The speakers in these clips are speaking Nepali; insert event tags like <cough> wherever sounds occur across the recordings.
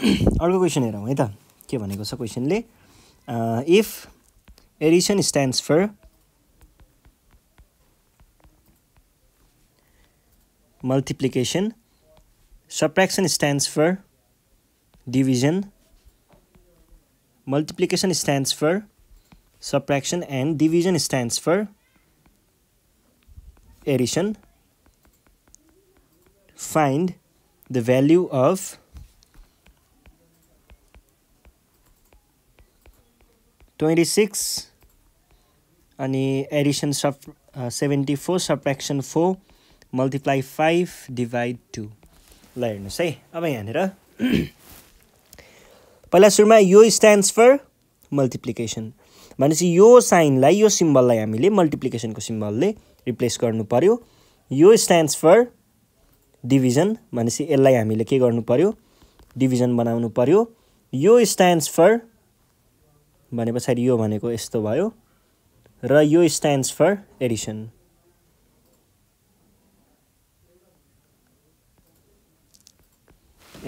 अर्क क्वेश्चन हर हाई तेसन ले if addition stands for multiplication subtraction stands for division multiplication stands for subtraction and division stands for addition find the value of twenty six अनि एडिसन सप seventy four subtraction four multiply five divide two ल हेर्नुहोस् है अब यहाँनिर <clears throat> पहिला सुरुमा यो स्ट्यान्ड्स फर मल्टिप्लिकेसन भनेपछि यो साइनलाई यो सिम्बललाई हामीले मल्टिप्लिकेसनको सिम्बलले रिप्लेस गर्नु पऱ्यो यो स्ट्यान्ड्स फर डिभिजन भनेपछि यसलाई हामीले के गर्नु पऱ्यो डिभिजन बनाउनु पऱ्यो यो स्ट्यान्ड्स फर भने पछाडि यो भनेको यस्तो भयो र यो स्ट्यान्ड्स फर एडिसन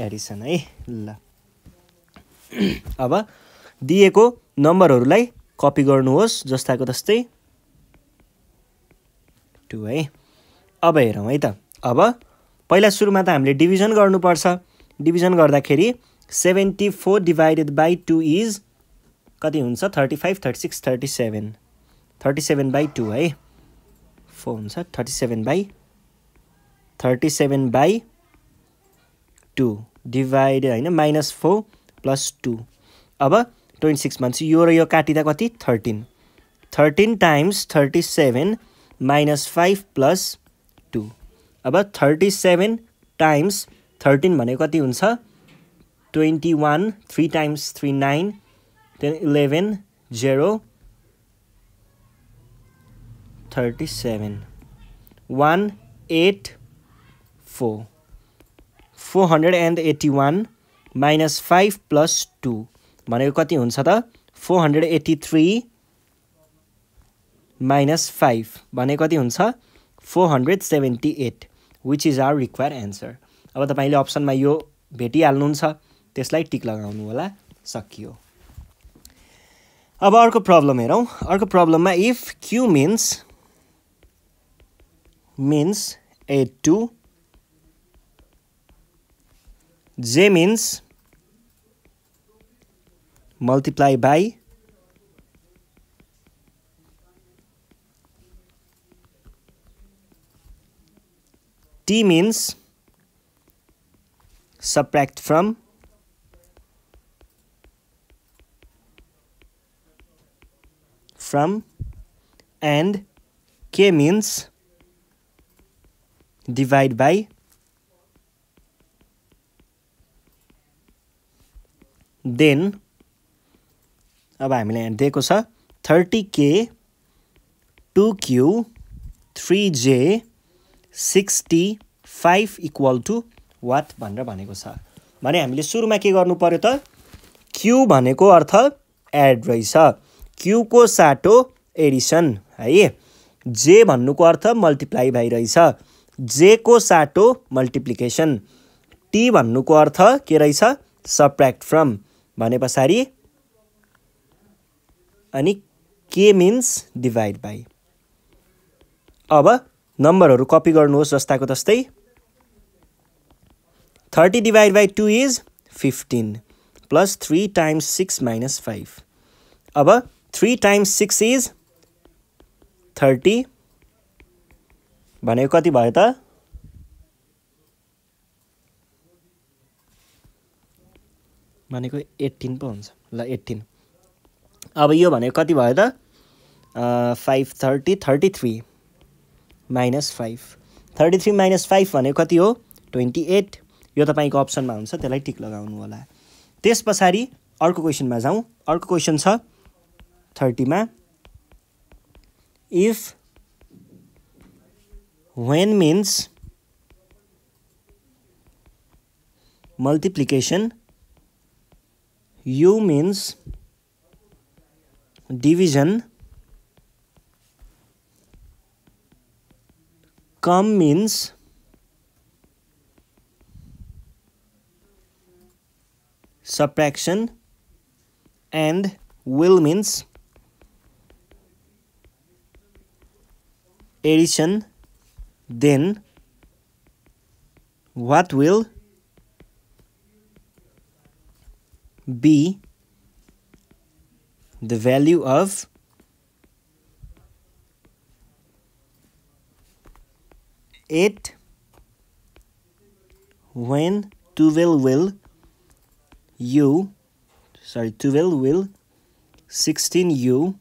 एडिसन है ल अब दिएको नम्बरहरूलाई कपी गर्नुहोस् जस्ताको जस्तै टु है अब हेरौँ है त अब पहिला सुरुमा त हामीले डिभिजन गर्नुपर्छ डिभिजन गर्दाखेरि seventy four divided by two is कति हुन्छ thirty five thirty six thirty seven thirty seven by two है फोर हुन्छ thirty seven by thirty seven by two divide होइन माइनस फोर प्लस टू अब ट्वेन्टी सिक्स भन्छु यो र यो काटिँदा कति thirteen thirteen times thirty seven minus five plus two अब थर्टी सेभेन टाइम्स थर्टिन भनेको कति हुन्छ twenty one three times three nine then 11 0 37 1 8 4 481 minus 5, plus 2, भनेको कति हुन्छ त 483, hundred eighty three minus five भनेको कति हुन्छ four hundred seventy eight which is our require answer अब तपाईँले अप्सनमा यो भेटिहाल्नुहुन्छ त्यसलाई टिक लगाउनु होला सकियो अब अर्को प्रब्लम हेरौँ अर्को प्रब्लममा if Q means means A to J means multiply by T means subtract from from and k means divide by then अब हामीलाई यहाँ दिएको छ thirty K to Q three J sixty five equal to what भनेर भनेको छ भने हामीले सुरुमा के गर्नु पऱ्यो त क्यु भनेको अर्थ एड रहेछ क्युको साटो एडिसन है जे भन्नुको अर्थ मल्टिप्लाई भइरहेछ जेको साटो मल्टिप्लिकेसन टी भन्नुको अर्थ के रहेछ सप्रेक्ट फ्रम भने पछाडि अनि के मिन्स डिभाइड बाई अब नम्बरहरू कपी गर्नुहोस् जस्ताको तस्तै thirty divide by two is fifteen plus three times six minus five अब three times six is thirty भनेको कति भयो त भनेको एट्टिन पो हुन्छ ल एट्टिन अब यो भनेको कति भयो त five thirty thirty three minus five thirty three minus five भनेको कति हो ट्वेन्टी एट यो तपाईँको अप्सनमा हुन्छ त्यसलाई टिक लगाउनु होला त्यस पछाडि अर्को क्वेसनमा जाउँ अर्को क्वेसन छ Thirty ma. If when means multiplication u means division come means subtraction and will means addition then what will be the value of eight when two will u sorry two will 16 u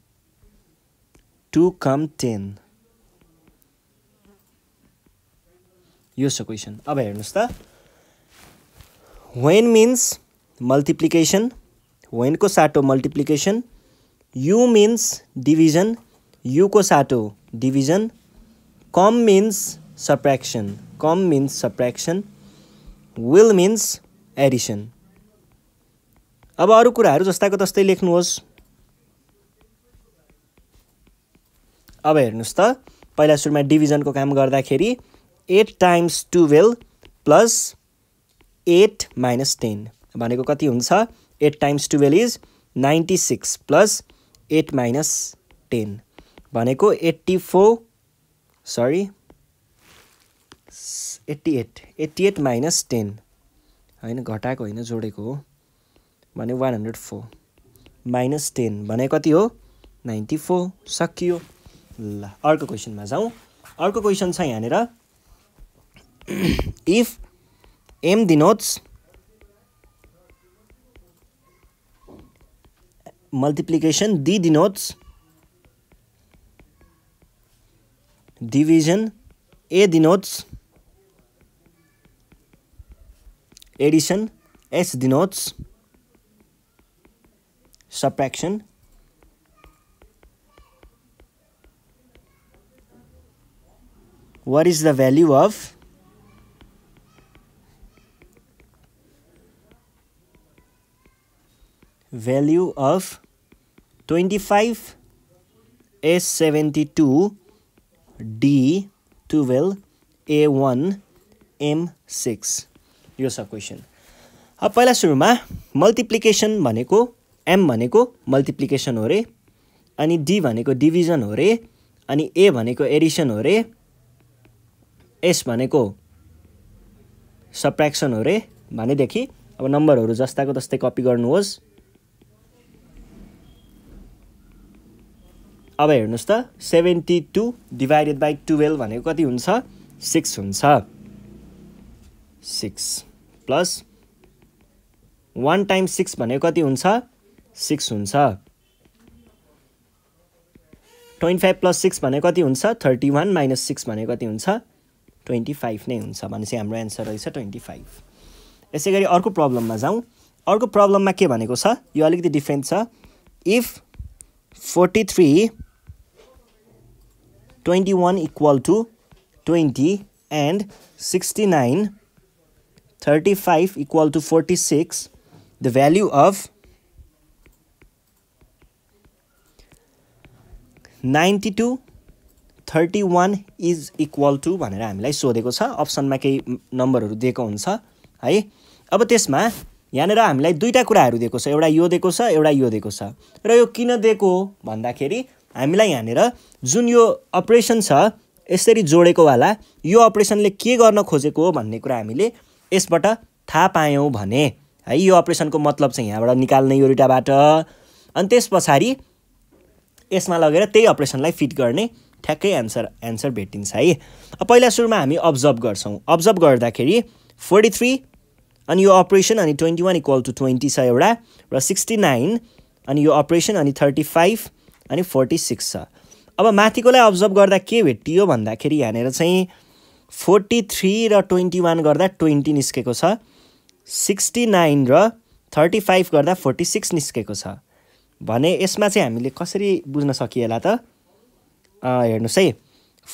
2 come 10 यो छ क्वेसन अब हेर्नुहोस् त वेन मिन्स मल्टिप्लिकेसन वेनको साटो मल्टिप्लिकेसन यु मिन्स डिभिजन युको साटो division come means subtraction come means subtraction will means addition अब अरू कुराहरू जस्ताको तस्तै लेख्नुहोस् अब हेर्नुहोस् त पहिला सुरुमा डिभिजनको काम गर्दाखेरि eight times twelve plus eight minus ten भनेको कति हुन्छ eight times twelve is ninety six plus eight minus ten भनेको eighty four sorry eighty eight eighty eight minus ten होइन घटाएको होइन जोडेको हो भने one hundred four minus ten भने कति हो नाइन्टी फोर सकियो ल अर्को क्वेसनमा जाउँ अर्को क्वेसन छ यहाँनिर <clears throat> if m denotes multiplication d denotes division a denotes addition s denotes subtraction what is the value of value of 25 S72 D12 A1 M6 यो छ क्वेसन अब पहिला सुरुमा मल्टिप्लिकेसन भनेको एम भनेको मल्टिप्लिकेसन हो रे अनि डी भनेको डिभिजन हो रे अनि ए भनेको एडिसन हो रे एस भनेको सप्रेक्सन हो रे भनेदेखि अब नम्बरहरू जस्ताको तस्तै कपी गर्नुहोस् अब हेर्नुहोस् त seventy two divided by twelve भनेको कति हुन्छ सिक्स हुन्छ six plus one time six भनेको कति हुन्छ सिक्स हुन्छ ट्वेन्टी फाइभ प्लस सिक्स भनेको कति हुन्छ थर्टी वान माइनस सिक्स भनेको कति हुन्छ ट्वेन्टी फाइभ नै हुन्छ भनेपछि हाम्रो एन्सर रहेछ ट्वेन्टी फाइभ यसै गरी अर्को प्रब्लममा जाउँ अर्को प्रब्लममा के भनेको छ यो अलिकति डिफ्रेन्ट छ if forty three twenty one equal to twenty and sixty nine thirty five equal to forty six the value of ninety of thirty one is equal to भनेर हामीलाई सोधेको छ अप्सनमा केही नम्बरहरू दिएको हुन्छ है अब त्यसमा यहाँनिर हामीलाई दुईवटा कुराहरू दिएको छ एउटा यो दिएको छ एउटा यो दिएको छ र यो किन दिएको हो भन्दाखेरि हामीलाई यहाँनिर जुन यो अपरेसन छ यसरी जोडेको वाला यो अपरेसनले के गर्न खोजेको हो भन्ने कुरा हामीले यसबाट थाहा पायौँ भने है यो अपरेसनको मतलब चाहिँ यहाँबाट निकाल्ने यो रिटाबाट अनि त्यस पछाडि यसमा लगेर त्यही अपरेसनलाई फिट गर्ने ठ्याक्कै एन्सर एन्सर भेटिन्छ है पहिला सुरुमा हामी अब्जर्भ गर्छौँ अब्जर्भ गर्दाखेरि फोर्टी थ्री अनि यो अपरेसन अनि twenty one equal to twenty छ एउटा र सिक्सटी नाइन अनि यो अपरेसन अनि थर्टी फाइभ अनि फोर्टी सिक्स छ अब माथिकोलाई अब्जर्भ गर्दा के भेटियो भन्दाखेरि यहाँनिर चाहिँ फोर्टी थ्री र ट्वेन्टी वान गर्दा ट्वेन्टी निस्केको छ सिक्सटी नाइन र थर्टी फाइभ गर्दा फोर्टी सिक्स निस्केको छ भने यसमा चाहिँ हामीले कसरी बुझ्न सकिएला त हेर्नुहोस् है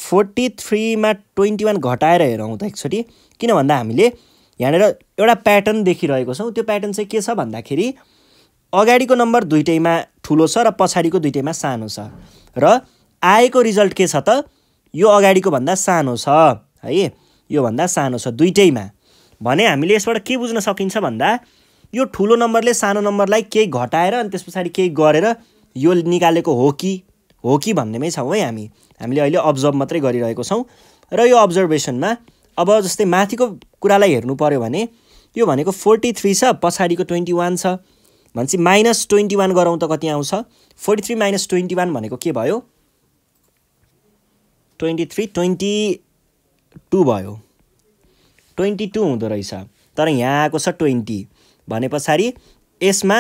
फोर्टी थ्रीमा ट्वेन्टी वान घटाएर हेरौँ त एकचोटि किन भन्दा हामीले यहाँनिर एउटा प्याटर्न देखिरहेको छौँ त्यो प्याटर्न चाहिँ के छ भन्दाखेरि अगाडिको नम्बर दुइटैमा ठुलो छ र पछाडिको दुइटैमा सानो छ र आएको रिजल्ट के छ त यो अगाडिको भन्दा सानो छ है योभन्दा सानो छ दुइटैमा भने हामीले यसबाट के बुझ्न सकिन्छ भन्दा यो ठुलो नम्बरले सानो नम्बरलाई केही घटाएर अनि त्यस पछाडि केही गरेर यो निकालेको हो कि हो कि भन्नेमै छौँ है हामी हामीले अहिले अब्जर्भ मात्रै गरिरहेको छौँ र यो अब्जर्भेसनमा अब जस्तै माथिको कुरालाई हेर्नु पऱ्यो भने यो भनेको फोर्टी थ्री छ पछाडिको ट्वेन्टी वान छ भनेपछि माइनस ट्वेन्टी वान गरौँ त कति आउँछ forty three minus twenty one भनेको के भयो ट्वेन्टी थ्री ट्वेन्टी टू भयो ट्वेन्टी टू हुँदो रहेछ तर यहाँ आएको छ ट्वेन्टी भने पछाडि यसमा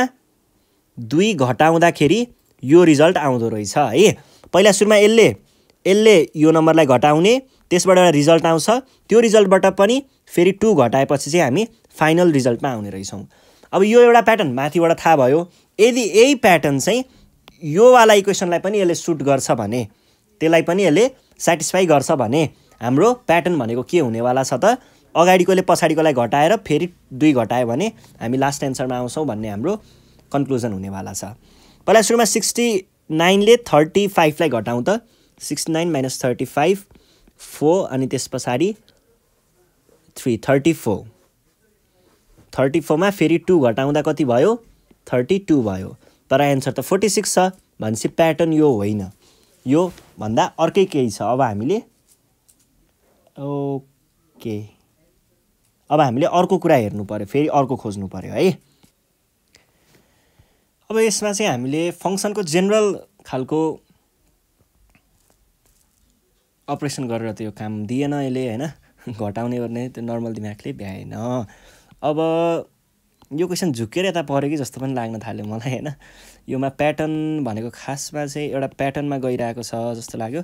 दुई घटाउँदाखेरि यो रिजल्ट आउँदो रहेछ है पहिला सुरुमा यसले यसले यो नम्बरलाई घटाउने त्यसबाट एउटा रिजल्ट आउँछ त्यो रिजल्टबाट पनि फेरि टू घटाएपछि चाहिँ हामी फाइनल रिजल्टमा आउने रहेछौँ अब यो एउटा प्याटर्न माथिबाट थाहा भयो यदि यही प्याटर्न चाहिँ योवाला इक्वेसनलाई पनि यसले सुट गर्छ भने त्यसलाई पनि यसले सेटिस्फाई गर्छ भने हाम्रो प्याटर्न भनेको के हुनेवाला छ त अगाडिकोले पछाडिकोलाई घटाएर फेरि दुई घटायो भने हामी लास्ट एन्सरमा आउँछौँ भन्ने हाम्रो कन्क्लुजन हुनेवाला छ पहिला सुरुमा सिक्सटी नाइनले थर्टी फाइभलाई घटाउँ त sixty nine minus thirty five four अनि त्यस पछाडि थ्री थर्टी फोर थर्टी फोरमा फेरि टू घटाउँदा कति भयो थर्टी टू भयो तर एन्सर त फोर्टी सिक्स छ भनेपछि प्याटर्न यो होइन यो भन्दा अर्कै केही छ अब हामीले ओके अब हामीले अर्को कुरा हेर्नु पऱ्यो फेरि अर्को खोज्नु पऱ्यो है अब यसमा चाहिँ हामीले फङ्सनको जेनरल खालको अपरेसन गरेर त यो काम दिएन यसले होइन <laughs> घटाउने गर्ने त्यो नर्मल दिमागले भ्याएन अब यो क्वेसन झुकेर यता पऱ्यो कि जस्तो पनि लाग्न थाल्यो मलाई होइन योमा प्याटर्न भनेको खासमा चाहिँ एउटा प्याटर्नमा गइरहेको छ जस्तो लाग्यो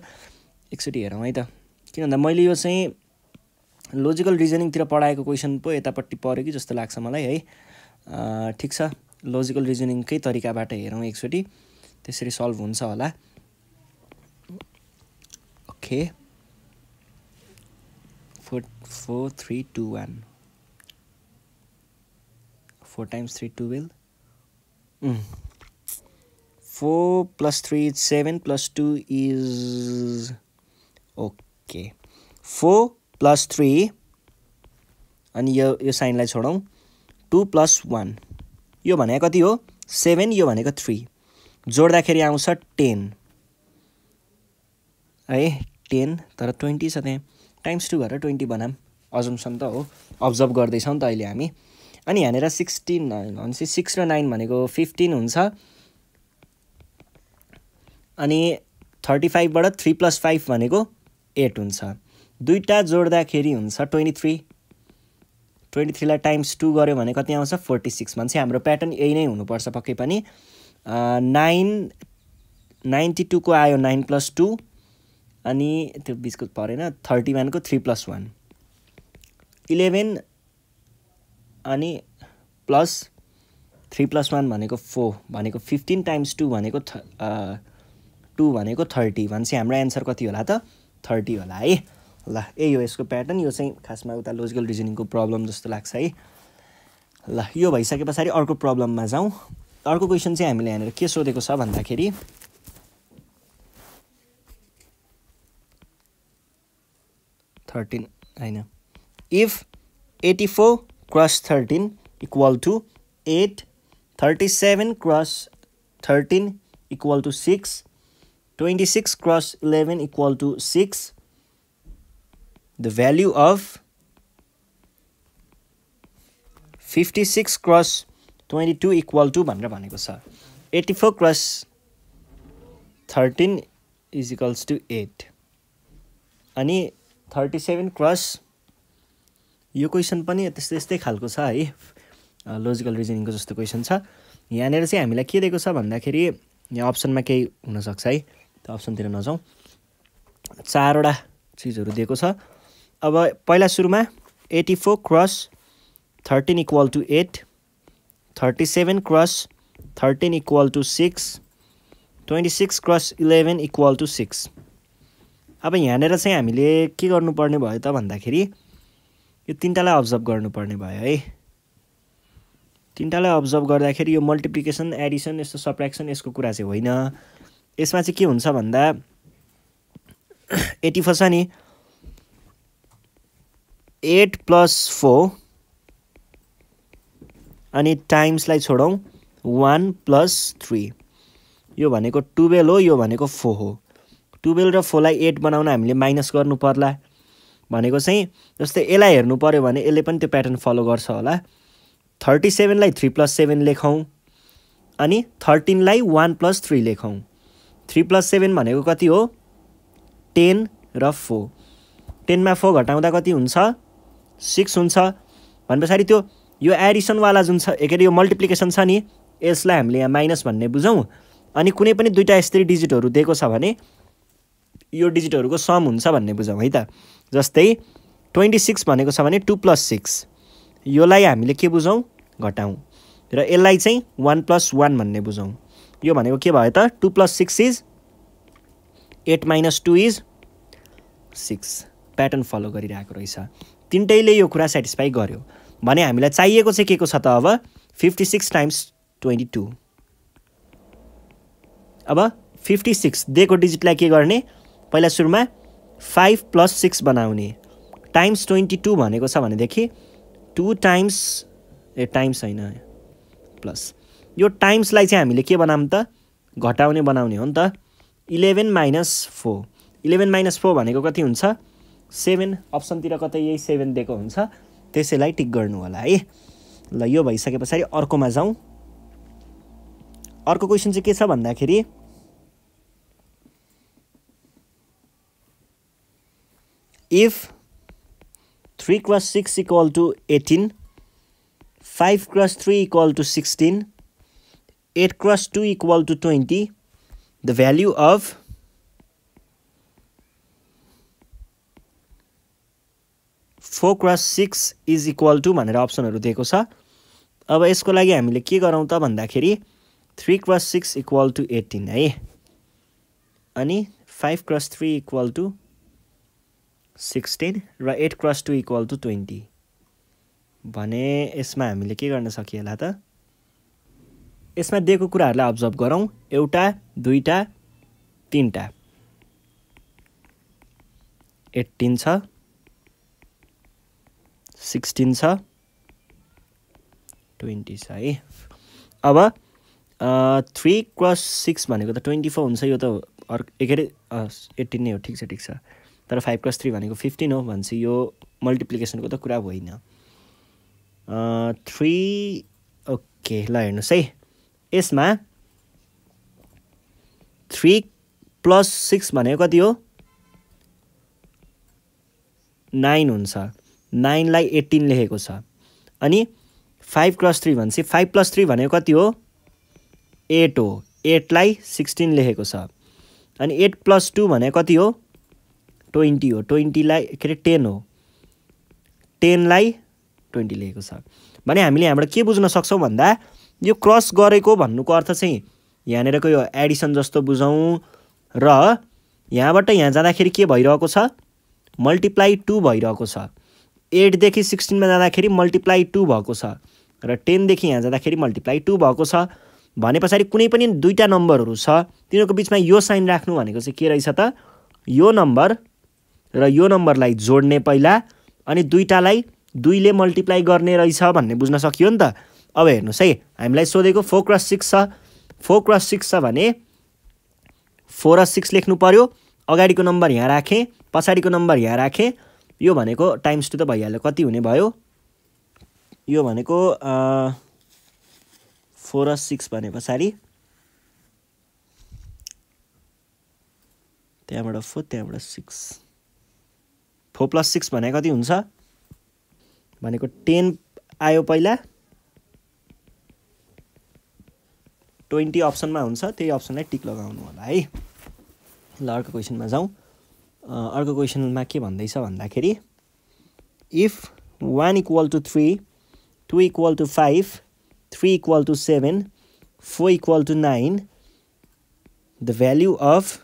एकचोटि हेरौँ है त किन भन्दा मैले यो चाहिँ लोजिकल रिजनिङतिर पढाएको क्वेसन पो यतापट्टि पऱ्यो कि जस्तो लाग्छ मलाई है ठिक छ लोजिकल रिजनिङकै तरिकाबाट हेरौँ एकचोटि त्यसरी सल्भ हुन्छ होला okay four four three two one four times three twelve four plus three is seven plus two is okay four plus three अनि यो यो साइनलाई छोडौँ टु प्लस वान यो भनेको कति हो सेभेन यो भनेको थ्री जोड्दाखेरि आउँछ टेन है टेन तर ट्वेन्टी छ त्यहाँ टाइम्स टू भएर ट्वेन्टी बनाऊँ अजम्सन त हो अब्जर्भ गर्दैछौँ नि त अहिले हामी अनि यहाँनिर सिक्सटिन भनेपछि सिक्स र नाइन भनेको फिफ्टिन हुन्छ अनि थर्टी फाइभबाट थ्री प्लस फाइभ भनेको एट हुन्छ दुईवटा जोड्दाखेरि हुन्छ ट्वेन्टी थ्री ट्वेन्टी थ्रीलाई टाइम्स टू गऱ्यो भने कति आउँछ फोर्टी सिक्स भन्छ हाम्रो प्याटर्न यही नै हुनुपर्छ पक्कै पनि नाइन नाइन्टी टूको आयो नाइन प्लस टू अनि त्यो बिचको परेन थर्टी वानको थ्री प्लस वान इलेभेन अनि प्लस थ्री प्लस वान भनेको फोर भनेको फिफ्टिन टाइम्स टू भनेको थ टू भनेको थर्टी भनेपछि हाम्रो एन्सर कति होला त थर्टी होला है ल ए हो यसको प्याटर्न यो चाहिँ खासमा उता लोजिकल रिजनिङको प्रब्लम जस्तो लाग्छ है ल यो भइसके पछाडि अर्को प्रब्लममा जाउँ अर्को क्वेसन चाहिँ हामीले यहाँनिर के सोधेको छ भन्दाखेरि थर्टिन होइन if eighty four cross thirteen equal to eight thirty seven cross thirteen equal to six twenty six cross eleven equal to six the value of 56 cross 22 equal to भनेर भनेको छ 84 cross 13 is equals to 8 अनि 37 cross यो क्वेसन पनि त्यस्तै यस्तै खालको छ है लोजिकल रिजनिङको जस्तो क्वेसन छ यहाँनिर चाहिँ हामीलाई के दिएको छ भन्दाखेरि यहाँ अप्सनमा केही हुनसक्छ है त्यो अप्सनतिर नजाउँ चारवटा चिजहरू दिएको छ अब पहिला सुरुमा eighty four cross thirteen equal to eight thirty seven cross thirteen equal to six twenty six cross eleven equal to six अब यहाँनिर चाहिँ हामीले के गर्नुपर्ने भयो त भन्दाखेरि यो तिनवटालाई अब्जर्भ गर्नुपर्ने भयो है तिनवटालाई अब्जर्भ गर्दाखेरि यो मल्टिप्लिकेसन एडिसन यस्तो सप्रेक्सन यसको कुरा चाहिँ होइन यसमा चाहिँ के हुन्छ भन्दा एटी फर्स्ट छ नि एट प्लस फोर अनि टाइम्सलाई छोडौँ वान प्लस थ्री यो भनेको टुवेल्भ हो यो भनेको फोर हो टुवेल्भ र फोरलाई एट बनाउन हामीले माइनस गर्नु पर्ला भनेको चाहिँ जस्तै यसलाई हेर्नु पऱ्यो भने यसले पनि त्यो प्याटर्न फलो गर्छ होला थर्टी सेभेनलाई थ्री प्लस सेभेन लेखौँ अनि थर्टिनलाई वान प्लस थ्री लेखौँ थ्री प्लस सेभेन भनेको कति हो टेन र फोर टेनमा फोर घटाउँदा कति हुन्छ सिक्स हुन्छ भने पछाडि त्यो यो एडिसनवाला जुन छ के अरे यो मल्टिप्लिकेसन छ नि यसलाई हामीले यहाँ माइनस भन्ने बुझौँ अनि कुनै पनि दुईवटा यस्तरी डिजिटहरू दिएको छ भने यो डिजिटहरूको सम हुन्छ भन्ने बुझौँ है त जस्तै ट्वेन्टी सिक्स भनेको छ भने टू प्लस सिक्स योलाई हामीले के बुझौँ घटाउँ र यसलाई चाहिँ वान प्लस वान भन्ने बुझौँ यो भनेको के भयो त two plus six is eight minus two is six pattern follow गरिरहेको रहेछ तिनटैले यो कुरा सेटिस्फाई गर्यो भने हामीलाई चाहिएको चाहिँ के को छ त अब fifty six times twenty two अब फिफ्टी सिक्स दिएको डिजिटलाई के गर्ने पहिला सुरुमा फाइभ प्लस सिक्स बनाउने टाइम्स ट्वेन्टी टू भनेको छ भनेदेखि टु टाइम्स ए टाइम्स होइन प्लस यो टाइम्सलाई चाहिँ हामीले के बनाऊँ त घटाउने बनाउने हो नि त eleven minus four eleven minus four भनेको कति हुन्छ सेभेन अप्सनतिर कतै यही सेभेन दिएको हुन्छ त्यसैलाई टिक गर्नु होला है ल यो भइसके पछाडि अर्कोमा जाउँ अर्को क्वेसन चाहिँ के छ भन्दाखेरि if three cross six equal to eighteen five cross three equal to sixteen eight cross two equal to twenty the value of four cross six is equal to भनेर अप्सनहरू दिएको छ अब यसको लागि हामीले के गरौँ त भन्दाखेरि three cross six equal to eighteen है अनि five cross three equal to sixteen र eight cross two equal to twenty भने यसमा हामीले के गर्न सकियो होला त यसमा दिएको कुराहरूलाई अब्जर्भ गरौँ एउटा दुईवटा तिनवटा एट्टिन छ सिक्सटिन छ ट्वेन्टी छ है अब थ्री क्रस सिक्स भनेको त ट्वेन्टी फोर हुन्छ यो त अर्को एकै एट्टिन नै हो ठिक छ ठिक छ तर फाइभ प्लस थ्री भनेको फिफ्टिन हो भनेपछि यो मल्टिप्लिकेसनको त कुरा होइन थ्री ओके ल हेर्नुहोस् है यसमा थ्री प्लस सिक्स भनेको कति हो नाइन हुन्छ नाइनलाई एट्टिन लेखेको छ अनि फाइभ प्लस थ्री भनेपछि फाइभ प्लस थ्री भनेको कति हो एट हो एटलाई सिक्सटिन लेखेको छ अनि एट प्लस टू भनेको कति हो ट्वेन्टी हो ट्वेन्टीलाई के अरे टेन हो टेनलाई ट्वेन्टी लेखेको छ भने हामीले यहाँबाट के बुझ्न सक्छौँ भन्दा यो क्रस गरेको भन्नुको अर्थ चाहिँ यहाँनिरको यो एडिसन जस्तो बुझौँ र यहाँबाट यहाँ जाँदाखेरि के भइरहेको छ मल्टिप्लाई टू भइरहेको छ एटदेखि सिक्सटिनमा जाँदाखेरि मल्टिप्लाई टू भएको छ र टेनदेखि यहाँ जाँदाखेरि मल्टिप्लाई टू भएको छ भने पछाडि कुनै पनि दुईवटा नम्बरहरू छ तिनीहरूको बिचमा यो साइन राख्नु भनेको चाहिँ के रहेछ त यो नम्बर र यो नम्बरलाई जोड्ने पहिला अनि दुईवटालाई दुईले मल्टिप्लाई गर्ने रहेछ भन्ने बुझ्न सकियो नि त अब हेर्नुहोस् है हामीलाई सोधेको फोर क्रस सिक्स छ फोर क्रस सिक्स छ भने फोर र सिक्स लेख्नु पऱ्यो अगाडिको नम्बर यहाँ राखेँ पछाडिको नम्बर यहाँ राखेँ यो भनेको टाइम्स टू त भइहाल्यो कति हुने भयो यो भनेको फोर र सिक्स भने पछाडि त्यहाँबाट फोर त्यहाँबाट सिक्स फोर प्लस सिक्स भने कति हुन्छ भनेको टेन आयो पहिला ट्वेन्टी अप्सनमा हुन्छ त्यही अप्सनलाई टिक लगाउनु होला है ल अर्को क्वेसनमा जाउँ अर्को क्वेसनमा के भन्दैछ भन्दाखेरि if one equal to three two equal to five three equal to seven four equal to nine the value of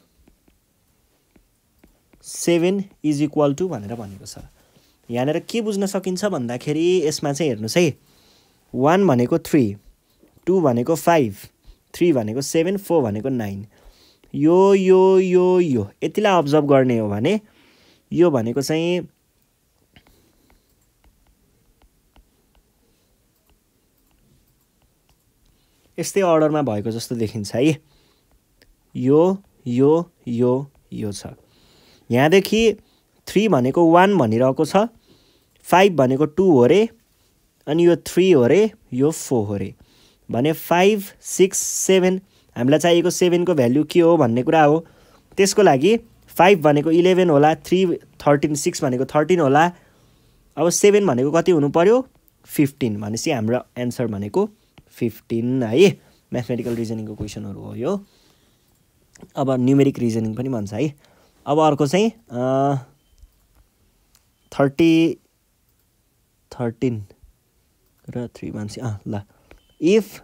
seven is equal to भनेर भनेको छ यहाँनिर के बुझ्न सकिन्छ भन्दाखेरि यसमा चाहिँ हेर्नुहोस् है वान भनेको थ्री टू भनेको फाइभ थ्री भनेको सेभेन फोर भनेको नाइन यो यो यो यो यतिलाई अब्जर्भ गर्ने हो भने यो भनेको चाहिँ यस्तै अर्डरमा भएको जस्तो देखिन्छ है यो यो यो यो छ यहाँदेखि थ्री भनेको वान भनिरहेको छ फाइभ भनेको टू हो अरे अनि यो थ्री हो अरे यो फोर हो अरे भने फाइभ सिक्स सेभेन हामीलाई चाहिएको सेभेनको भेल्यु के हो भन्ने कुरा हो त्यसको लागि फाइभ भनेको इलेभेन होला थ्री थर्टिन सिक्स भनेको थर्टिन होला अब सेभेन भनेको कति हुनु पऱ्यो फिफ्टिन भनेपछि हाम्रो एन्सर भनेको फिफ्टिन है म्याथमेटिकल रिजनिङको क्वेसनहरू हो यो अब न्युमेरिक रिजनिङ पनि भन्छ है अब अर्को चाहिँ थर्टी थर्टिन र थ्री मान्छे अँ ल if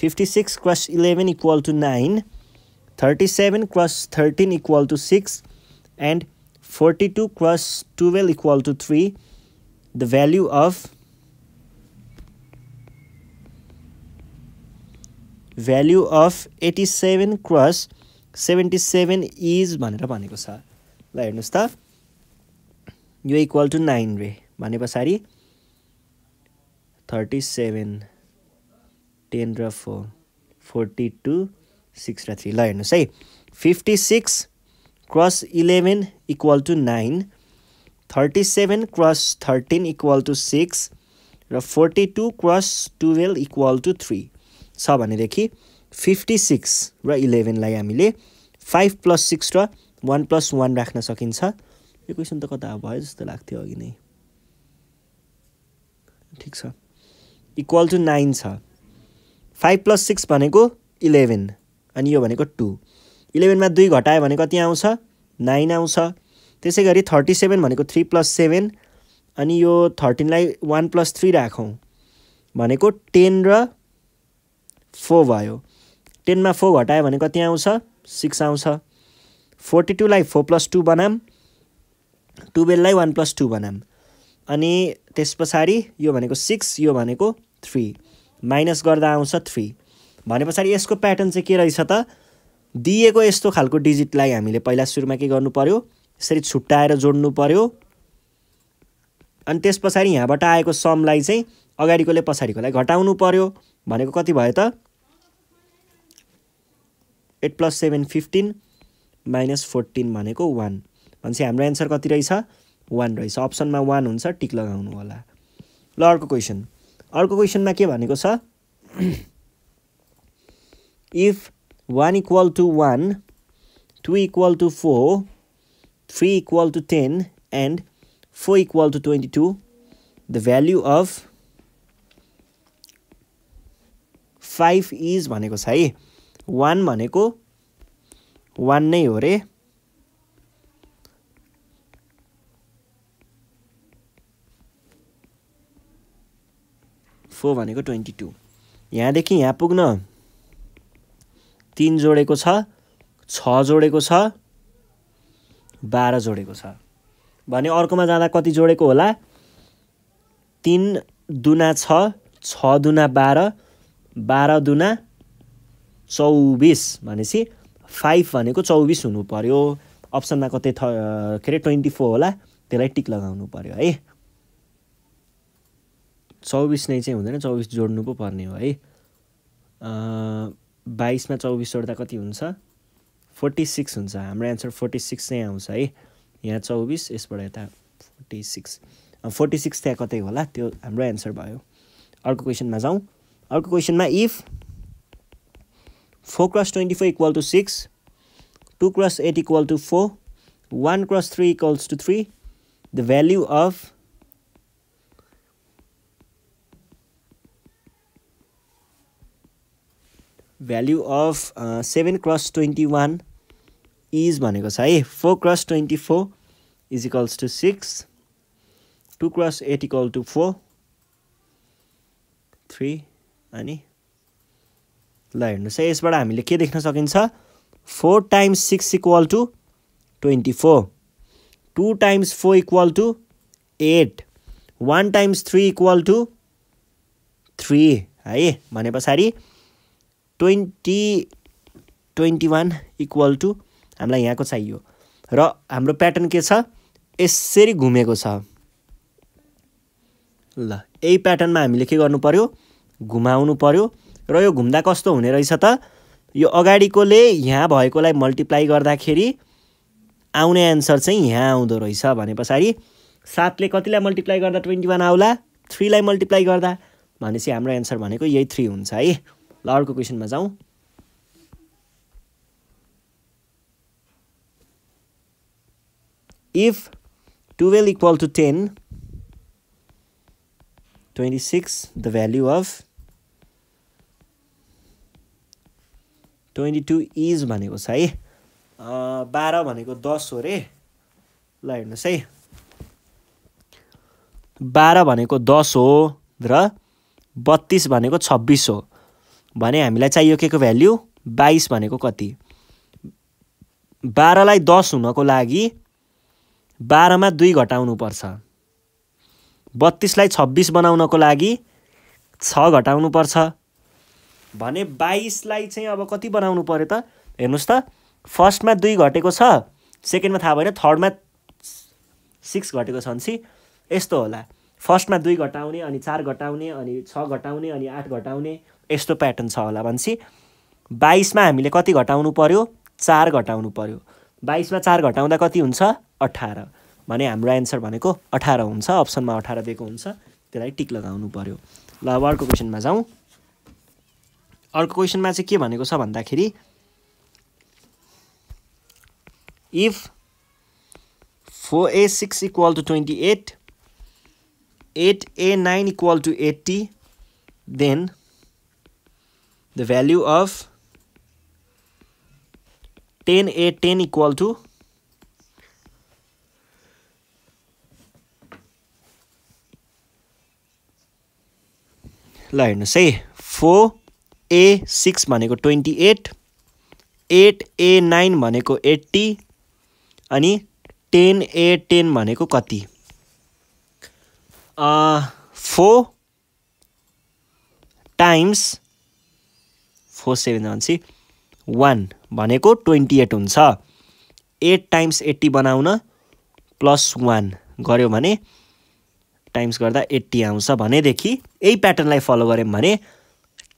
fifty six cross eleven equal to nine thirty seven cross thirteen equal to six and forty two cross twelve equal to three the value of value of eighty seven cross seventy seven is भनेर भनेको छ ल हेर्नुहोस् त यो इक्वल टु नाइन रे भने पछाडि थर्टी सेभेन टेन र फोर फोर्टी टू सिक्स र थ्री ल हेर्नुहोस् है fifty six cross eleven equal to nine thirty seven cross thirteen equal to six र forty two cross twelve equal to three छ भनेदेखि फिफ्टी सिक्स र इलेभेनलाई हामीले फाइभ प्लस सिक्स र वान प्लस वान राख्न सकिन्छ यो क्वेसन त कता भयो जस्तो लाग्थ्यो अघि नै ठिक छ इक्वल टु नाइन छ फाइभ प्लस सिक्स भनेको इलेभेन अनि यो भनेको टू इलेभेनमा दुई घटायो भने कति आउँछ नाइन आउँछ त्यसै गरी थर्टी सेभेन भनेको थ्री प्लस सेभेन अनि यो थर्टिनलाई वान प्लस थ्री राखौँ भनेको टेन र फोर भयो टेनमा फोर घटायो भने कति आउँछ सिक्स आउँछ फोर्टी टूलाई फोर प्लस टू बनाम टुवेल्भलाई वान प्लस टू बनाम अनि त्यस पछाडि यो भनेको सिक्स यो भनेको थ्री माइनस गर्दा आउँछ थ्री भने पछाडि यसको प्याटर्न चाहिँ के रहेछ त दिएको यस्तो खालको डिजिटलाई हामीले पहिला सुरुमा के गर्नु पऱ्यो यसरी छुट्टाएर जोड्नु पऱ्यो अनि त्यस पछाडि यहाँबाट आएको समलाई चाहिँ अगाडिकोले पछाडिकोलाई घटाउनु पऱ्यो भनेको कति भयो त eight plus seven fifteen minus fourteen भनेको वान भनेपछि हाम्रो एन्सर कति रहेछ वान रहेछ अप्सनमा वान हुन्छ टिक लगाउनु होला ल अर्को क्वेसन अर्को क्वेसनमा के भनेको छ if one equal to one two equal to four three equal to ten and four equal to twenty two the value of five is भनेको छ है वान भनेको वान नै हो रे फोर भनेको ट्वेन्टी टू यहाँदेखि यहाँ पुग्न तिन जोडेको छ छ जोडेको छ बाह्र जोडेको छ भने अर्कोमा जाँदा कति जोडेको होला तिन दुना छ दुना बाह्र बाह्र दुना चौबिस भनेपछि फाइभ भनेको चौबिस हुनु पऱ्यो अप्सनमा कतै थ के अरे ट्वेन्टी फोर होला त्यसलाई टिक लगाउनु पऱ्यो है चौबिस नै चाहिँ हुँदैन चौबिस जोड्नु पो पर्ने हो है बाइसमा चौबिस जोड्दा कति हुन्छ फोर्टी सिक्स हुन्छ हाम्रो एन्सर फोर्टी सिक्स नै आउँछ है यहाँ चौबिस यसबाट यता फोर्टी सिक्स फोर्टी सिक्स त्यहाँ कतै होला त्यो हाम्रो एन्सर भयो अर्को क्वेसनमा जाउँ अर्को क्वेसनमा if 4 cross 24 equal to 6, 2 cross 8 equal to 4, 1 cross 3 equals to 3. The value of value of uh, 7 cross 21 is भनेको छ है 4 cross 24 is equals to 6 2 cross 8 equal to 4 3 three ल हेर्नुहोस् है यसबाट हामीले के देख्न सकिन्छ four times six equal to twenty four two times four equal to eight one times three equal to three है भने पछाडि twenty twenty one equal to हामीलाई यहाँको चाहियो र हाम्रो प्याटर्न के छ यसरी घुमेको छ ल यही प्याटर्नमा हामीले के गर्नु पऱ्यो घुमाउनु पऱ्यो र यो घुम्दा कस्तो हुने रहेछ त यो अगाडिकोले यहाँ भएकोलाई मल्टिप्लाई गर्दाखेरि आउने एन्सर चाहिँ यहाँ आउँदो रहेछ भने पछाडि सातले कतिलाई मल्टिप्लाई गर्दा ट्वेन्टी वान आउला थ्रीलाई मल्टिप्लाई गर्दा भनेपछि हाम्रो एन्सर भनेको यही थ्री हुन्छ है ल अर्को क्वेसनमा जाउँ if twelve equal to ten twenty six the value of twenty two is भनेको छ है बाह्र भनेको दस हो रे ल हेर्नुहोस् है बाह्र भनेको दस हो र बत्तिस भनेको छब्बिस हो भने हामीलाई चाहियो के को भ्याल्यु बाइस भनेको कति बाह्रलाई दस हुनको लागि बाह्रमा दुई घटाउनुपर्छ बत्तिसलाई छब्बिस बनाउनको लागि छ घटाउनुपर्छ भने बाइसलाई चाहिँ अब कति बनाउनु पऱ्यो त हेर्नुहोस् त फर्स्टमा दुई घटेको छ सेकेन्डमा थाहा भएन थर्डमा सिक्स घटेको छ भनेपछि यस्तो होला फर्स्टमा दुई घटाउने अनि चार घटाउने अनि छ घटाउने अनि आठ घटाउने यस्तो प्याटर्न छ होला भनेपछि बाइसमा हामीले कति घटाउनु पऱ्यो चार घटाउनु पऱ्यो बाइसमा चार घटाउँदा कति हुन्छ अठार भने हाम्रो एन्सर भनेको अठार हुन्छ अप्सनमा अठार दिएको हुन्छ त्यसलाई टिक लगाउनु पऱ्यो ल अब अर्को क्वेसनमा जाउँ अर्को क्वेसनमा चाहिँ के भनेको छ भन्दाखेरि if four a six equal to twenty eight eight a nine equal to eighty then the value of ten a ten equal to ल हेर्नुहोस् है फोर ए सिक्स भनेको twenty eight eight a nine भनेको एट्टी अनि टेन ए टेन भनेको कति फोर टाइम्स फोर सेभेन भनेपछि वान भनेको ट्वेन्टी एट हुन्छ एट टाइम्स एट्टी बनाउन प्लस वान गऱ्यो भने टाइम्स गर्दा एट्टी आउँछ भनेदेखि यही प्याटर्नलाई फलो गऱ्यौँ भने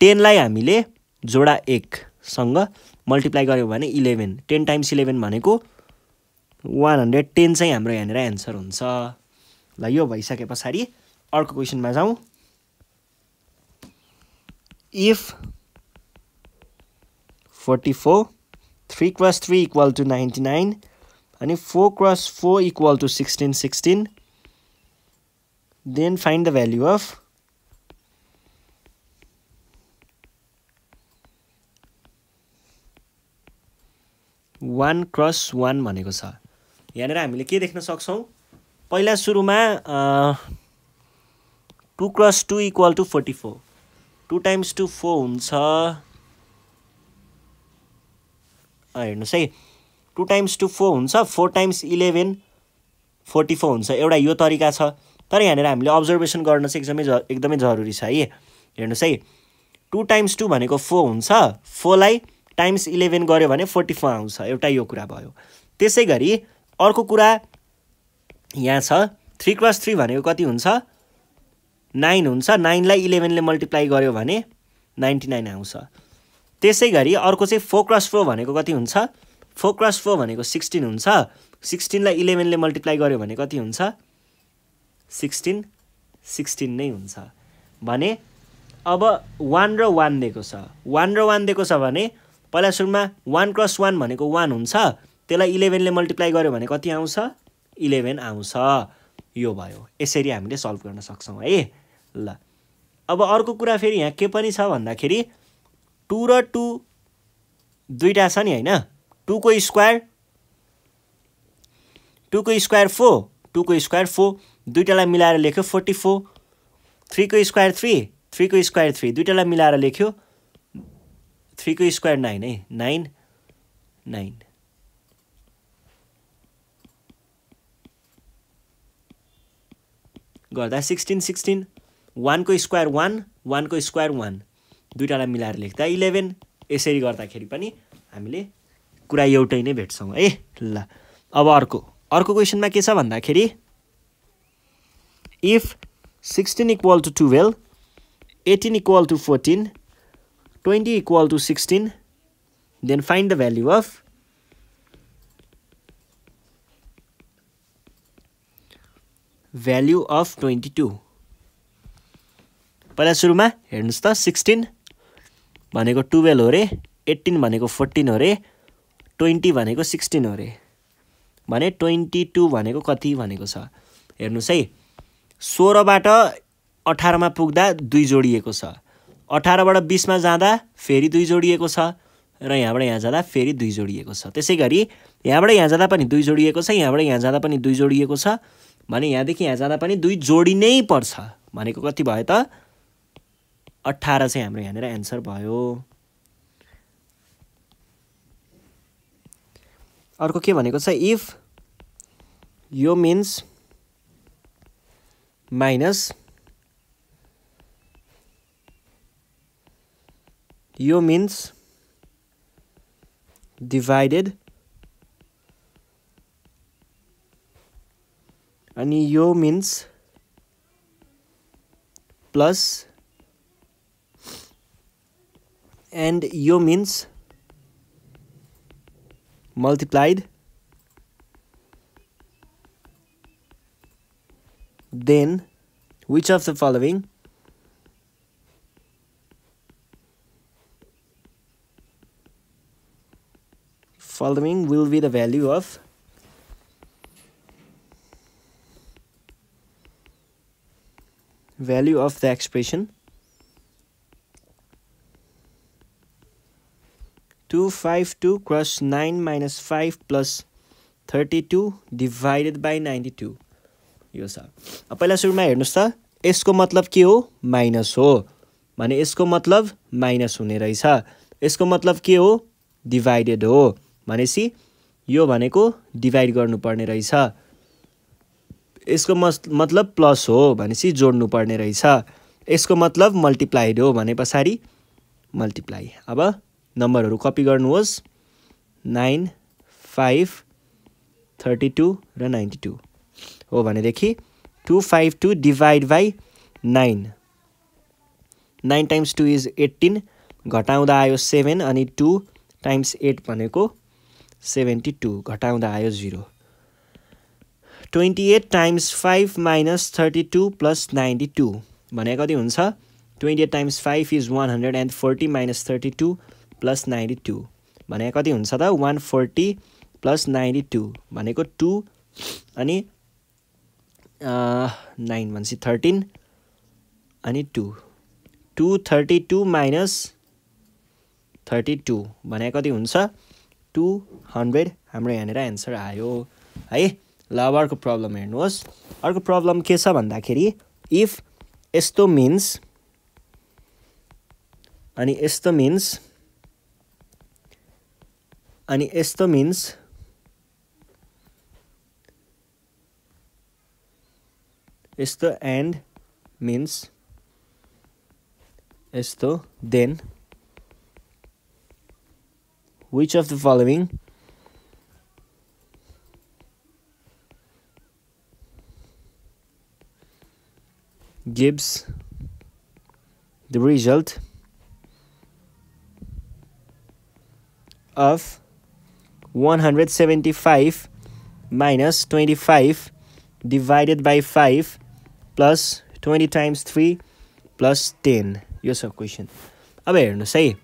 टेनलाई हामीले जोडा एकसँग मल्टिप्लाई गऱ्यौँ भने इलेभेन टेन टाइम्स इलेभेन भनेको वान हन्ड्रेड टेन चाहिँ हाम्रो यहाँनिर एन्सर हुन्छ ल यो भइसके पछाडि अर्को क्वेसनमा जाउँ if forty four three cross three equal to ninety nine and four cross four equal to sixteen sixteen then find the value of one cross one भनेको छ यहाँनिर हामीले के देख्न सक्छौँ पहिला सुरुमा two cross two equal to forty four two times two four हुन्छ हेर्नुहोस् है टु टाइम्स टू फोर हुन्छ four times eleven forty four हुन्छ एउटा यो तरिका छ तर यहाँनिर हामीले अब्जर्भेसन गर्न चाहिँ एकदमै एकदमै जरुरी छ है हेर्नुहोस् है टु टाइम्स टू भनेको फोर हुन्छ फोरलाई टाइम्स इलेभेन गऱ्यो भने फोर्टी फोर आउँछ एउटा यो कुरा भयो त्यसै गरी अर्को कुरा यहाँ छ थ्री क्रस थ्री भनेको कति हुन्छ नाइन हुन्छ नाइनलाई इलेभेनले मल्टिप्लाई गर्यो भने नाइन्टी नाइन आउँछ त्यसै गरी अर्को चाहिँ फोर क्रस फोर भनेको कति हुन्छ फोर क्रस फोर भनेको सिक्सटिन हुन्छ सिक्सटिनलाई इलेभेनले मल्टिप्लाई गर्यो भने कति हुन्छ सिक्सटिन सिक्सटिन नै हुन्छ भने अब वान र वान दिएको छ वान र वान दिएको छ भने पहिला सुरुमा वान क्रस वान भनेको वान हुन्छ त्यसलाई इलेभेनले मल्टिप्लाई गर्यो भने कति आउँछ इलेभेन आउँछ यो भयो यसरी हामीले सल्भ गर्न सक्छौँ है ल अब अर्को कुरा फेरि यहाँ के पनि छ भन्दाखेरि टू र टु दुईवटा छ नि होइन टुको स्क्वायर टूको स्क्वायर फोर टुको स्क्वायर फोर दुइटालाई मिलाएर लेख्यो फोर्टी फोर थ्रीको स्क्वायर थ्री थ्रीको स्क्वायर थ्री दुइटालाई मिलाएर लेख्यो थ्रीको स्क्वायर नाइन है नाइन नाइन गर्दा सिक्सटिन सिक्सटिन वानको स्क्वायर वान वानको स्क्वायर वान दुइटालाई मिलाएर लेख्दा इलेभेन यसरी गर्दाखेरि पनि हामीले कुरा एउटै नै भेट्छौँ है ल अब अर्को अर्को क्वेसनमा के छ भन्दाखेरि if sixteen equal to twelve eighteen equal to fourteen 20 equal to 16 then find the value of value of 22 पहिला सुरुमा हेर्नुहोस् त सिक्सटिन भनेको टुवेल्भ हो अरे 18 भनेको फोर्टिन हो अरे ट्वेन्टी भनेको सिक्सटिन हो अरे भने ट्वेन्टी टू भनेको कति भनेको छ हेर्नुहोस् है सोह्रबाट अठारमा पुग्दा दुई जोडिएको छ अठारबाट बिसमा जाँदा फेरि दुई जोडिएको छ र यहाँबाट यहाँ जाँदा फेरि दुई जोडिएको छ त्यसै गरी यहाँबाट यहाँ जाँदा पनि दुई जोडिएको छ यहाँबाट यहाँ जाँदा पनि दुई जोडिएको छ भने यहाँदेखि यहाँ जाँदा पनि दुई जोडिनै पर्छ भनेको कति भयो त अठार चाहिँ हाम्रो यहाँनिर एन्सर भयो अर्को के भनेको छ इफ यो means minus U means divided. Ani U means plus. And U means multiplied. Then, which of the following? following will be the value of value of the expression 252 cross 9 minus 5 plus 32 divided by 92 यो सा अब पहिला सुरुमा हेर्नुस् त यसको मतलब के हो माइनस हो माने यसको मतलब माइनस हुने रहेछ यसको मतलब के हो डिवाइडेड हो भनेपछि यो भनेको डिभाइड गर्नुपर्ने रहेछ यसको मतलब प्लस हो भनेपछि जोड्नुपर्ने रहेछ यसको मतलब मल्टिप्लाइड हो भने पछाडि मल्टिप्लाई अब नम्बरहरू कपी गर्नुहोस् नाइन फाइभ थर्टी टू र नाइन्टी टू हो भनेदेखि two five two divide by nine nine times two is eighteen घटाउँदा आयो सेभेन अनि टू टाइम्स एट भनेको सेभेन्टी टू घटाउँदा आयो zero twenty eight times five minus thirty two plus ninety two भने कति हुन्छ twenty eight times five is one hundred and forty minus thirty two plus ninety two भने कति हुन्छ त one forty plus ninety two भनेको टू अनि नाइन भनेपछि थर्टिन अनि two two thirty two minus thirty two भने कति हुन्छ टु हन्ड्रेड हाम्रो यहाँनिर एन्सर आयो है ल अब अर्को प्रब्लम हेर्नुहोस् अर्को प्रब्लम के छ भन्दाखेरि इफ यस्तो मिन्स अनि यस्तो मिन्स अनि यस्तो मिन्स यस्तो एन्ड मिन्स यस्तो then Which of the following gives the result of 175 minus 25 divided by 5 plus 20 times 3 plus 10 यो सब क्वेसन no say. है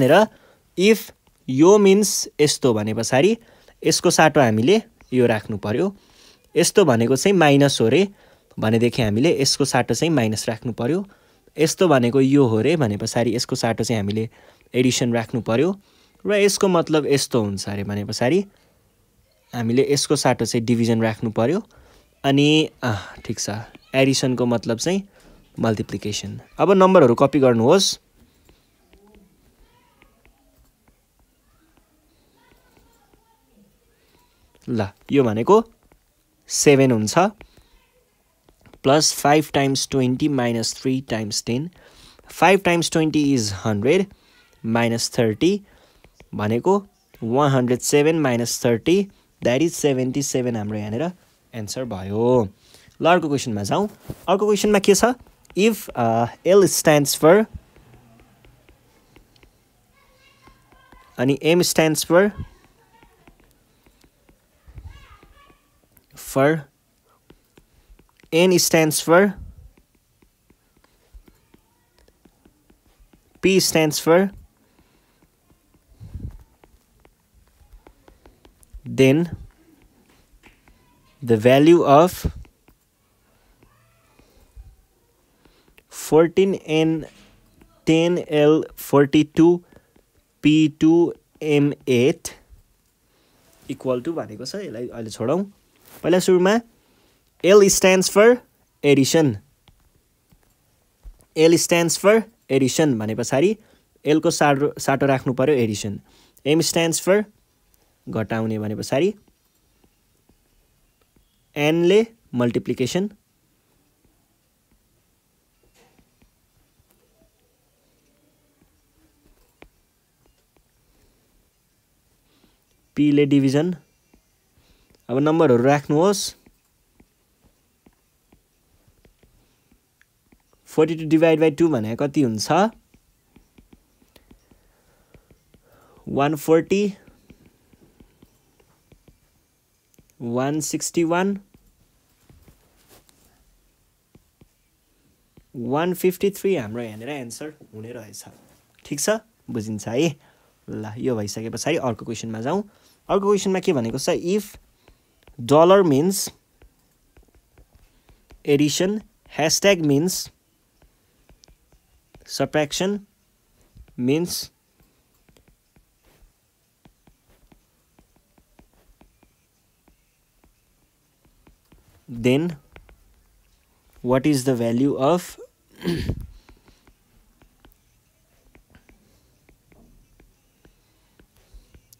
यहाँनिर इफ यो मिन्स यस्तो भने पछाडि यसको साटो हामीले यो राख्नु पर्यो यस्तो भनेको चाहिँ माइनस हो रे भनेदेखि हामीले यसको साटो चाहिँ माइनस राख्नु पर्यो यस्तो भनेको यो हो रे भने पछाडि यसको साटो चाहिँ हामीले एडिसन राख्नु पर्यो र यसको मतलब यस्तो हुन्छ अरे भने पछाडि हामीले यसको साटो चाहिँ डिभिजन राख्नु पर्यो अनि ठिक छ एडिसनको मतलब चाहिँ मल्टिप्लिकेसन अब नम्बरहरू कपी गर्नुहोस् ल यो भनेको सेभेन हुन्छ plus five times twenty minus three times ten five times twenty is hundred minus thirty भनेको one hundred seven minus thirty that is seventy seven हाम्रो यहाँनिर एन्सर भयो ल अर्को क्वेसनमा जाउँ अर्को क्वेसनमा के छ इफ एल स्ट्यान्ड्स फर अनि M stands for for N stands for P stands for then the value of 14N 10L 42 P2 M8 equal Equal to i छ यसलाई अहिले छोडौँ पहिला सुरुमा L stands for addition L stands for addition भने पछाडि एलको साटो साटो राख्नु पऱ्यो एडिसन एम स्ट्यान्ड्स फर घटाउने भने पछाडि एनले मल्टिप्लिकेसन पीले डिभिजन अब नम्बरहरू राख्नुहोस् forty two divide by two भने कति हुन्छ one forty one sixty one one fifty three हाम्रो यहाँनिर एन्सर हुने रहेछ ठिक छ बुझिन्छ है ल यो भइसके पछाडि अर्को क्वेसनमा जाउँ अर्को क्वेसनमा के भनेको छ if dollar means addition hashtag means subtraction means then what is the value of <clears throat>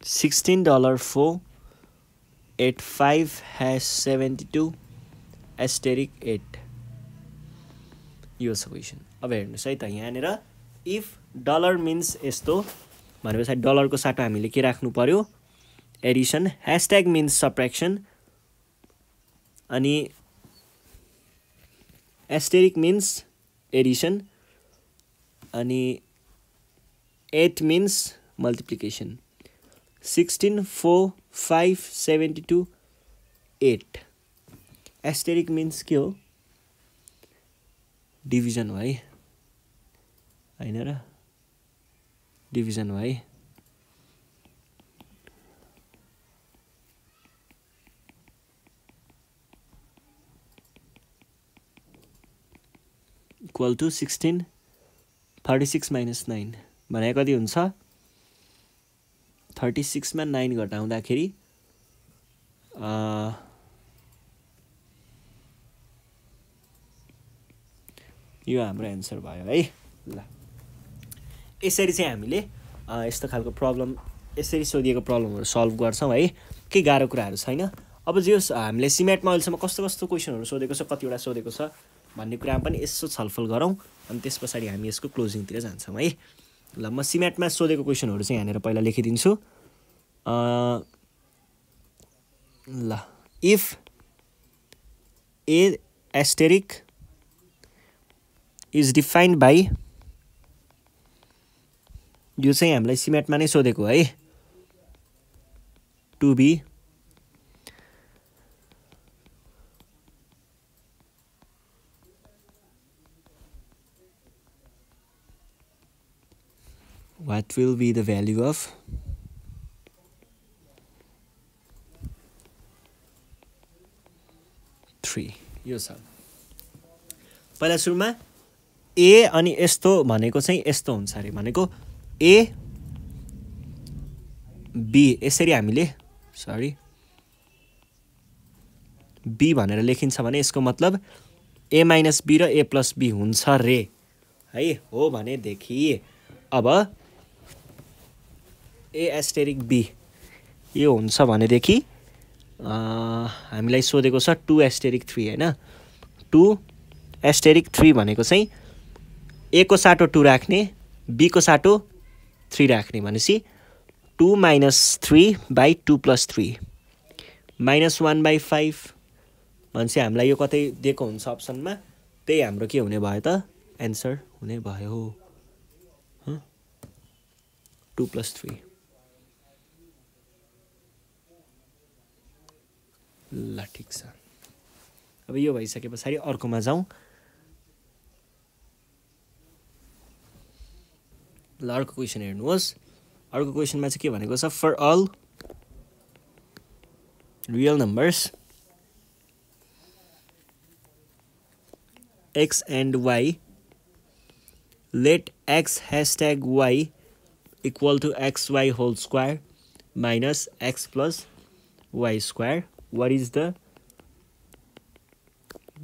$16 for at five hash seventy two asterisk eight यो क्वेसन अब हेर्नुहोस् है त यहाँनिर इफ डलर मिन्स यस्तो भने पछाडि डलरको साटो हामीले के राख्नु पऱ्यो एडिसन ह्यासट्याग मिन्स सप्रेक्सन अनि एस्टेरिक मिन्स एडिसन अनि at means multiplication sixteen four five seventy two eight asterisk means के हो डिभिजन हो है होइन र डिभिजन हो है equal to sixteen thirty six minus nine भने कति हुन्छ थर्टी सिक्समा नाइन घटाउँदाखेरि यो हाम्रो एन्सर भयो है ल यसरी चाहिँ हामीले यस्तो खालको प्रब्लम यसरी सोधिएको प्रब्लमहरू सल्भ गर्छौँ है केही गाह्रो कुराहरू छैन अब जे हामीले सिमेन्टमा अहिलेसम्म कस्तो कस्तो क्वेसनहरू सोधेको छ कतिवटा सोधेको छ भन्ने कुरामा पनि यसो छलफल गरौँ अनि त्यस पछाडि हामी यसको क्लोजिङतिर जान्छौँ है ल म सिमेटमा सोधेको क्वेसनहरू चाहिँ यहाँनिर पहिला लेखिदिन्छु ल if a asterisk is defined by यो चाहिँ हामीलाई सिमेटमा नै सोधेको है to be what will be the value of three यो छ पहिला सुरुमा ए अनि यस्तो भनेको चाहिँ यस्तो हुन्छ अरे भनेको ए बी यसरी हामीले सरी बी भनेर लेखिन्छ भने यसको मतलब ए माइनस बी र ए प्लस बी हुन्छ रे है हो भनेदेखि अब ए एस्टेरिक बी यो हुन्छ भनेदेखि हामीलाई सोधेको छ टु एस्टेरिक थ्री होइन टु एस्टेरिक थ्री भनेको चाहिँ ए को साटो टु राख्ने बीको साटो थ्री राख्ने भनेपछि two minus three by two plus three minus one by five भनेपछि हामीलाई यो कतै दिएको हुन्छ अप्सनमा त्यही हाम्रो के हुने भयो त एन्सर हुने भयो टु प्लस थ्री ल ठिक छ अब यो भइसके पछाडि अर्कोमा जाउँ ल अर्को क्वेसन हेर्नुहोस् अर्को क्वेसनमा चाहिँ के भनेको छ for all real numbers x and y let x hashtag y equal to x y whole square minus x plus y square what is the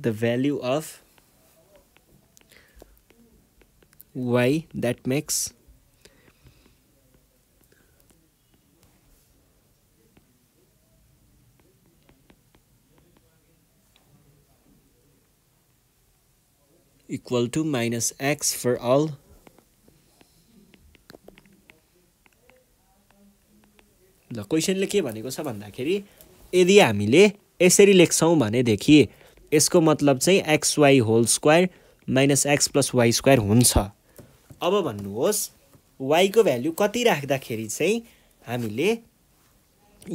the value of y that makes equal to minus x for all ल क्वेसनले you भनेको to भन्दाखेरि यदि हामीले यसरी लेख्छौँ भनेदेखि यसको मतलब चाहिँ x y whole square minus x plus y square हुन्छ अब भन्नुहोस् वाईको भ्याल्यु कति राख्दाखेरि चाहिँ हामीले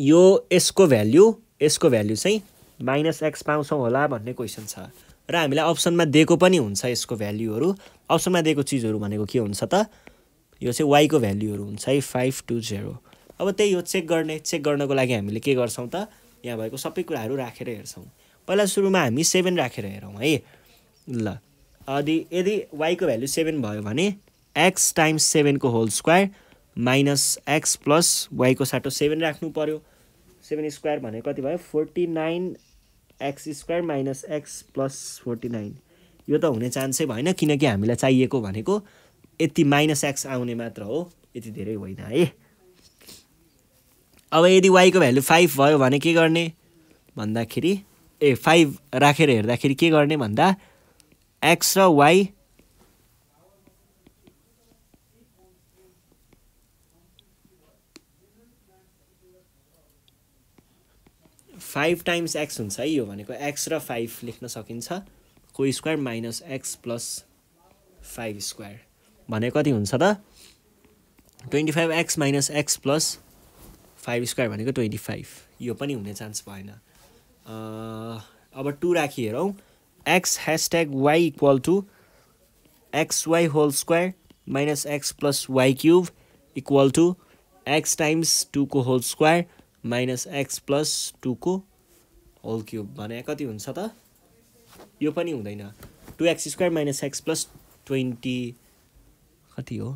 यो यसको भ्याल्यु यसको भ्याल्यु चाहिँ माइनस एक्स पाउँछौँ होला भन्ने क्वेसन छ र हामीलाई अप्सनमा दिएको पनि हुन्छ यसको भ्याल्युहरू अप्सनमा दिएको चिजहरू भनेको के हुन्छ त यो चाहिँ वाईको भ्याल्युहरू हुन्छ है फाइभ टू जेरो अब त्यही हो चेक गर्ने चेक गर्नको लागि हामीले के गर्छौँ त यहाँ भएको सबै कुराहरू राखेर हेर्छौँ पहिला सुरुमा हामी सेभेन राखेर हेरौँ है ल यदि यदि वाइको भ्यालु सेभेन भयो भने एक्स टाइम्स सेभेनको whole square minus x plus वाइको साटो सेभेन राख्नु पऱ्यो सेभेन स्क्वायर भने कति भयो forty nine x square minus x plus forty nine यो त हुने चान्सै भएन किनकि हामीलाई चाहिएको भनेको यति माइनस एक्स आउने मात्र हो यति धेरै होइन है अब यदि वाईको भ्यालु फाइभ भयो भने के गर्ने भन्दाखेरि ए फाइभ राखेर हेर्दाखेरि के गर्ने भन्दा एक्स र वाई फाइभ टाइम्स एक्स हुन्छ है यो भनेको एक्स र फाइभ लेख्न सकिन्छ को square minus x plus five square भने कति हुन्छ त twenty five x minus x plus five square भनेको ट्वेन्टी फाइभ यो पनि हुने चान्स भएन अब टु राखी हेरौँ x hashtag y equal to x y whole square minus x plus y cube equal to x times टूको whole square minus x plus टूको होल क्युब भने कति हुन्छ त यो पनि हुँदैन two x square minus x plus twenty कति हो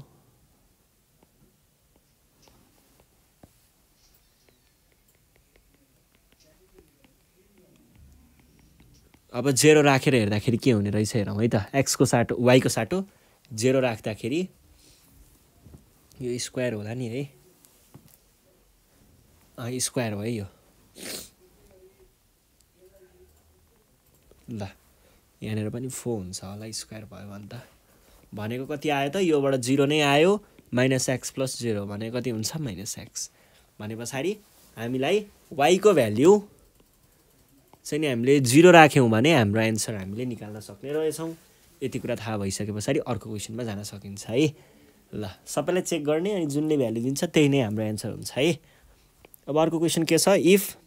अब जेरो राखेर हेर्दाखेरि के हुने रहेछ हेरौँ है त एक्सको साटो वाइको साटो जेरो राख्दाखेरि यो स्क्वायर होला नि है स्क्वायर हो है यो ल यहाँनिर पनि फो हुन्छ होला स्क्वायर भयो भने त भनेको कति आयो त योबाट जिरो नै आयो माइनस एक्स प्लस जिरो भनेको कति हुन्छ माइनस एक्स भने पछाडि हामीलाई वाइको भ्याल्यु चाहिँ नि हामीले जिरो राख्यौँ भने हाम्रो एन्सर हामीले निकाल्न सक्ने रहेछौँ यति कुरा थाहा भइसके पछाडि अर्को क्वेसनमा जान सकिन्छ है ल सबैलाई चेक गर्ने अनि जुनले भ्याल्यु दिन्छ त्यही नै हाम्रो एन्सर हुन्छ है अब अर्को क्वेसन के छ इफ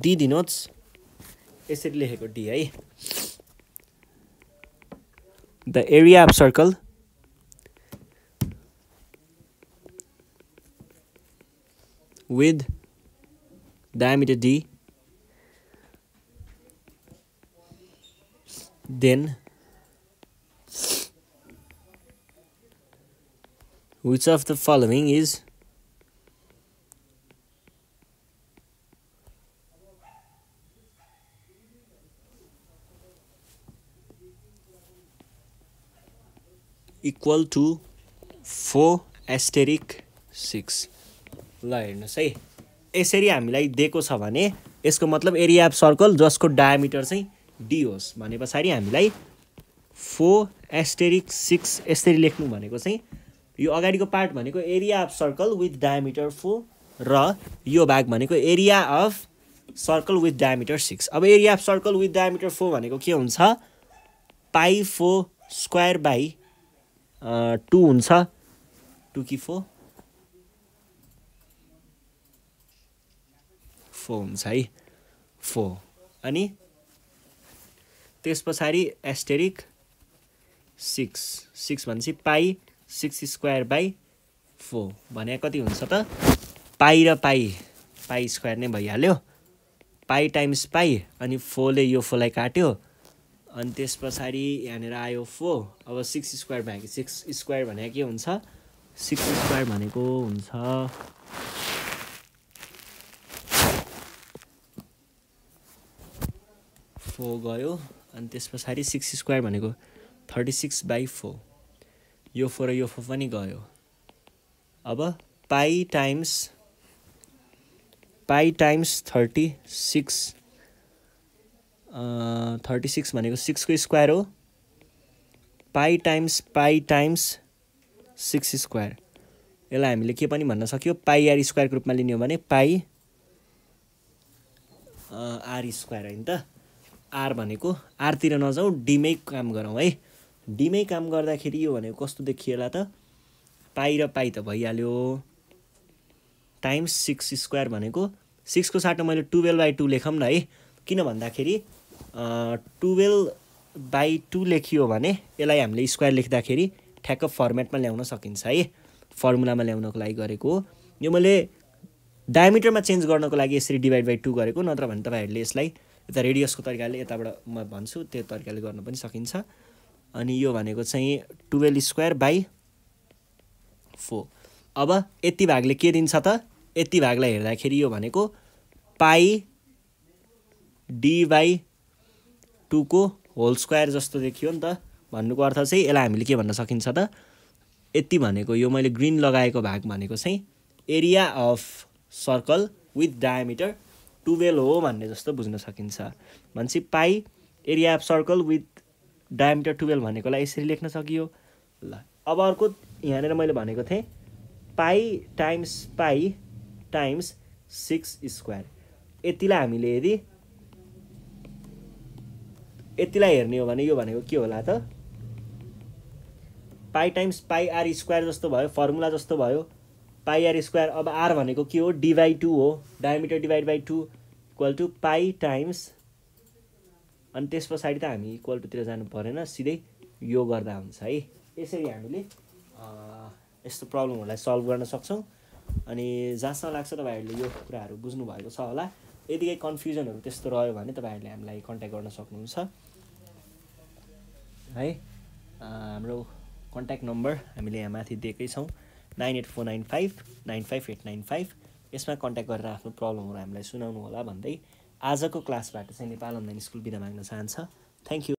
डी दिनुहोस् यसरी लेखेको डी है the area of circle with diameter D then which of the following is equal to four asterisk six ल हेर्नुहोस् है यसरी हामीलाई दिएको छ भने यसको मतलब एरिया अफ सर्कल जसको डायमिटर चाहिँ डी होस् भने पछाडि हामीलाई फोर एस्टेरिक सिक्स यसरी लेख्नु भनेको चाहिँ यो अगाडिको पार्ट भनेको area of circle with diameter four र यो भाग भनेको area of circle with diameter six अब area of circle with diameter four भनेको के हुन्छ pi four square by two हुन्छ टु कि फोर फोर हुन्छ है फोर अनि त्यस पछाडि एस्टेरिक सिक्स सिक्स भनेपछि pi six square by four भने कति हुन्छ त पाई र पाई पाई स्क्वायर नै भइहाल्यो पाई टाइम्स पाई अनि फोरले यो फोरलाई काट्यो अनि त्यस पछाडि यहाँनिर आयो फोर अब सिक्स स्क्वायर भनेको सिक्स स्क्वायर भने के हुन्छ सिक्स स्क्वायर भनेको हुन्छ फोर गयो अनि त्यस पछाडि सिक्स स्क्वायर भनेको थर्टी सिक्स बाई फोर यो फोर र यो फोर पनि गयो अब pi times pi times thirty six thirty six भनेको सिक्सको स्क्वायर हो pi times pi times six square यसलाई हामीले के पनि भन्न सक्यो पाई आर स्क्वायरको रूपमा लिने हो भने पाई आर स्क्वायर होइन त आर भनेको आरतिर नजाउँ डीमै काम गरौँ है डीमै काम गर्दाखेरि यो भनेको कस्तो देखियो त पाइ र पाइ त भइहाल्यो टाइम्स सिक्स स्क्वायर भनेको सिक्सको साटो मैले टुवेल्भ बाई टू लेखौँ न है किन भन्दाखेरि टुवेल्भ बाई टू लेखियो भने यसलाई हामीले स्क्वायर लेख्दाखेरि ठ्याक्क फर्मेटमा ल्याउन सकिन्छ है फर्मुलामा ल्याउनको लागि गरेको यो मैले डायमिटरमा चेन्ज गर्नको लागि यसरी डिभाइड बाई टू गरेको नत्र भने तपाईँहरूले यसलाई यता रेडियसको तरिकाले यताबाट म भन्छु त्यो तरिकाले गर्न पनि सकिन्छ अनि यो भनेको चाहिँ टुवेल्भ स्क्वायर बाई फोर अब यति भागले के दिन्छ त यति भागलाई हेर्दाखेरि यो भनेको पाई डी बाई टूको होल स्क्वायर जस्तो देखियो नि त भन्नुको अर्थ चाहिँ यसलाई हामीले के भन्न सकिन्छ त यति भनेको यो मैले ग्रिन लगाएको भाग भनेको चाहिँ area of circle with diameter twelve हो भन्ने जस्तो बुझ्न सकिन्छ भनेपछि pi area of circle with diameter twelve भनेकोलाई यसरी लेख्न सकियो ल अब अर्को यहाँनिर मैले भनेको थिएँ पाइ टाइम्स पाइ टाइम्स सिक्स स्क्वायर यतिलाई हामीले यदि यतिलाई हेर्ने हो भने यो भनेको के होला त पाइ टाइम्स पाइ आर स्क्वायर जस्तो भयो फर्मुला जस्तो भयो पाइआर स्क्वायर अब आर भनेको के हो डिभाइड टू हो diameter divide by two equal to pi times अनि त्यस पछाडि त हामी इक्वल टुतिर जानु परेन सिधै यो गर्दा हुन्छ है यसरी हामीले यस्तो प्रब्लमहरूलाई सल्भ गर्न सक्छौँ अनि जहाँसम्म लाग्छ तपाईँहरूले यो कुराहरू बुझ्नुभएको छ होला यदि केही कन्फ्युजनहरू त्यस्तो रह्यो भने तपाईँहरूले हामीलाई कन्ट्याक्ट गर्न सक्नुहुन्छ है हाम्रो कन्ट्याक्ट नम्बर हामीले यहाँ माथि दिएकै छौँ nine eight four nine five nine five eight nine five यसमा कन्ट्याक्ट गरेर आफ्नो प्रब्लमहरू हामीलाई सुनाउनु होला भन्दै आजको क्लासबाट चाहिँ नेपाल अनलाइन स्कुल बिदा माग्न चाहन्छ थ्याङ्क यू